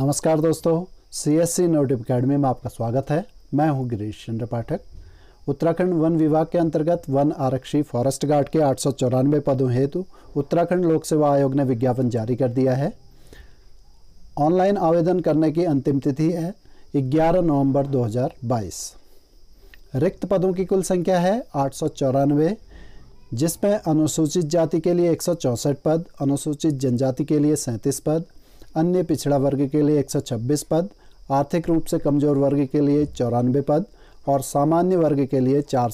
नमस्कार दोस्तों C S C नोटिव academy में आपका स्वागत है मैं हूं गिरीश चंद्र पाठक उत्तराखंड वन विभाग के अंतर्गत वन आरक्षी फॉरेस्ट गार्ड के आठ सौ चौरानवे पदों हेतु उत्तराखंड लोक सेवा आयोग ने विज्ञापन जारी कर दिया है ऑनलाइन आवेदन करने की अंतिम तिथि है 11 नवंबर 2022 रिक्त पदों की कुल संख्या है आठ जिसमें अनुसूचित जाति के लिए एक पद अनुसूचित जनजाति के लिए सैंतीस पद अन्य पिछड़ा वर्ग के लिए 126 पद आर्थिक रूप से कमजोर वर्ग के लिए चौरानवे पद और सामान्य वर्ग के लिए चार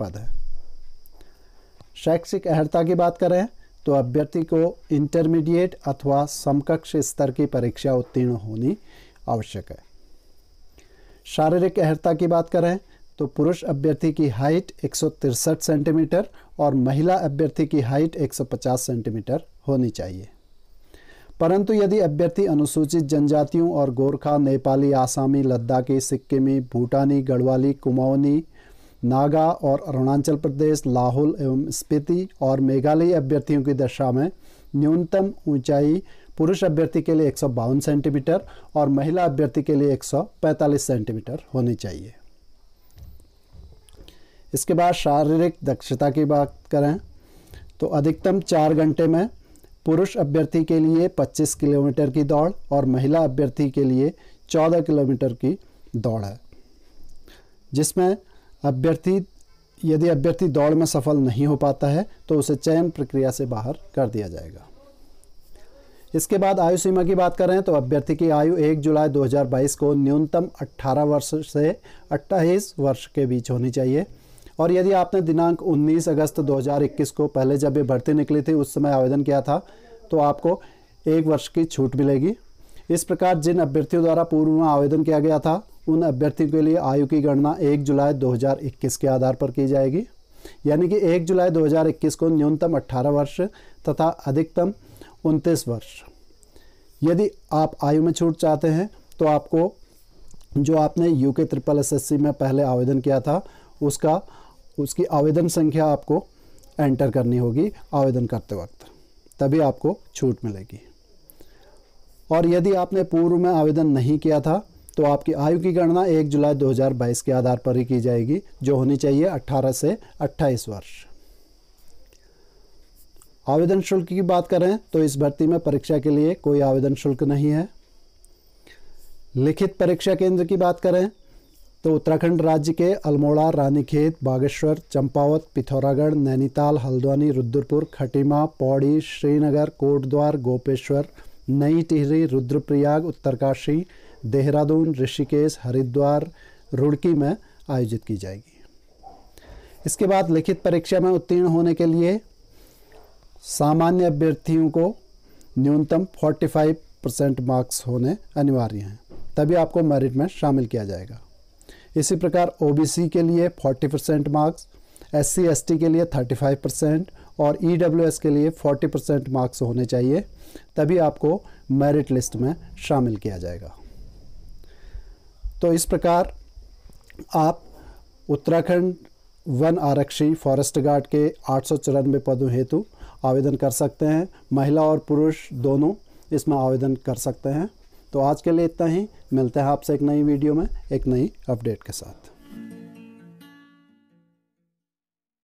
पद है शैक्षिक अहर्ता की बात करें तो अभ्यर्थी को इंटरमीडिएट अथवा समकक्ष स्तर की परीक्षा उत्तीर्ण होनी आवश्यक है शारीरिक अहर्ता की बात करें तो पुरुष अभ्यर्थी की हाइट एक सेंटीमीटर और महिला अभ्यर्थी की हाइट 150 सेंटीमीटर होनी चाहिए परंतु यदि अभ्यर्थी अनुसूचित जनजातियों और गोरखा नेपाली आसामी लद्दाखी सिक्किमी भूटानी गढ़वाली कुमाऊनी नागा और अरुणाचल प्रदेश लाहौल एवं स्पीति और मेघालयी अभ्यर्थियों की दशा में न्यूनतम ऊंचाई पुरुष अभ्यर्थी के लिए एक सेंटीमीटर और महिला अभ्यर्थी के लिए एक सेंटीमीटर होनी चाहिए इसके बाद शारीरिक दक्षता की बात करें तो अधिकतम चार घंटे में पुरुष अभ्यर्थी के लिए 25 किलोमीटर की दौड़ और महिला अभ्यर्थी के लिए 14 किलोमीटर की दौड़ है जिसमें अभ्यर्थी यदि अभ्यर्थी दौड़ में सफल नहीं हो पाता है तो उसे चयन प्रक्रिया से बाहर कर दिया जाएगा इसके बाद आयु सीमा की बात करें तो अभ्यर्थी की आयु 1 जुलाई 2022 को न्यूनतम 18 वर्ष से अट्ठाईस वर्ष के बीच होनी चाहिए और यदि आपने दिनांक 19 अगस्त 2021 को पहले जब ये भर्ती निकली थी उस समय आवेदन किया था तो आपको एक वर्ष की छूट मिलेगी इस प्रकार जिन अभ्यर्थियों द्वारा पूर्व में आवेदन किया गया था उन अभ्यर्थियों के लिए आयु की गणना 1 जुलाई 2021 के आधार पर की जाएगी यानी कि 1 जुलाई 2021 को न्यूनतम 18 वर्ष तथा अधिकतम 29 वर्ष यदि आप आयु में छूट चाहते हैं तो आपको जो आपने यू के ट्रिपल एस में पहले आवेदन किया था उसका उसकी आवेदन संख्या आपको एंटर करनी होगी आवेदन करते वक्त तभी आपको छूट मिलेगी और यदि आपने पूर्व में आवेदन नहीं किया था तो आपकी आयु की गणना 1 जुलाई 2022 के आधार पर ही की जाएगी जो होनी चाहिए 18 से 28 वर्ष आवेदन शुल्क की बात करें तो इस भर्ती में परीक्षा के लिए कोई आवेदन शुल्क नहीं है लिखित परीक्षा केंद्र की बात करें तो उत्तराखंड राज्य के अल्मोड़ा रानीखेत बागेश्वर चंपावत पिथौरागढ़ नैनीताल हल्द्वानी रुद्रपुर खटीमा पौड़ी श्रीनगर कोटद्वार गोपेश्वर नई टिहरी रुद्रप्रयाग उत्तरकाशी देहरादून ऋषिकेश हरिद्वार रुड़की में आयोजित की जाएगी इसके बाद लिखित परीक्षा में उत्तीर्ण होने के लिए सामान्य अभ्यर्थियों को न्यूनतम 45 परसेंट मार्क्स होने अनिवार्य हैं तभी आपको मेरिट में शामिल किया जाएगा इसी प्रकार ओबीसी के लिए 40 परसेंट मार्क्स एससी एसटी के लिए 35 परसेंट और ईडब्ल्यूएस e के लिए 40 परसेंट मार्क्स होने चाहिए तभी आपको मेरिट लिस्ट में शामिल किया जाएगा तो इस प्रकार आप उत्तराखंड वन आरक्षी फॉरेस्ट गार्ड के आठ सौ चौरानवे पदों हेतु आवेदन कर सकते हैं महिला और पुरुष दोनों इसमें आवेदन कर सकते हैं तो आज के लिए इतना ही मिलते हैं आपसे एक नई वीडियो में एक नई अपडेट के साथ